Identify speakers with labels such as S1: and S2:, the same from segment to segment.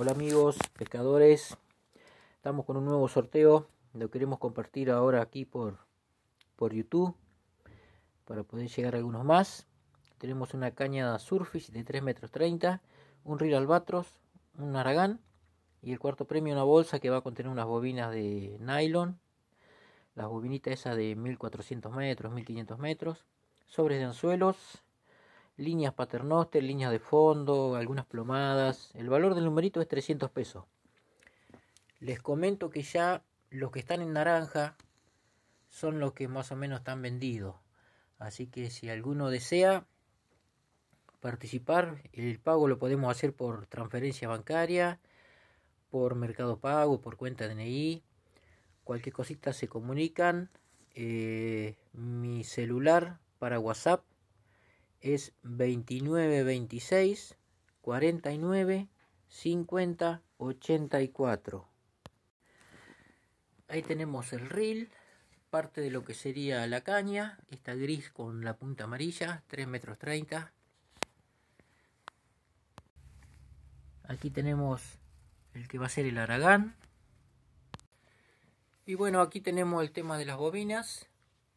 S1: Hola amigos, pescadores. Estamos con un nuevo sorteo. Lo queremos compartir ahora aquí por, por YouTube. Para poder llegar a algunos más. Tenemos una caña surface de 3 metros 30. Un reel albatros. Un aragán. Y el cuarto premio, una bolsa que va a contener unas bobinas de nylon. Las bobinitas esas de 1400 metros, 1500 metros. Sobres de anzuelos líneas paternoster, líneas de fondo, algunas plomadas. El valor del numerito es 300 pesos. Les comento que ya los que están en naranja son los que más o menos están vendidos. Así que si alguno desea participar, el pago lo podemos hacer por transferencia bancaria, por mercado pago, por cuenta DNI. Cualquier cosita se comunican. Eh, mi celular para WhatsApp es 29 26 49 50 84 ahí tenemos el reel parte de lo que sería la caña está gris con la punta amarilla 3 metros 30 aquí tenemos el que va a ser el aragán y bueno aquí tenemos el tema de las bobinas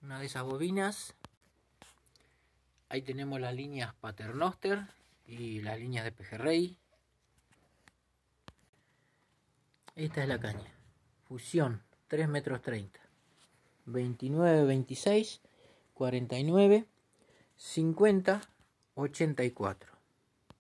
S1: una de esas bobinas Ahí tenemos las líneas Paternoster y las líneas de pejerrey. Esta es la caña. Fusión 3 metros 30. 29, 26, 49, 50, 84.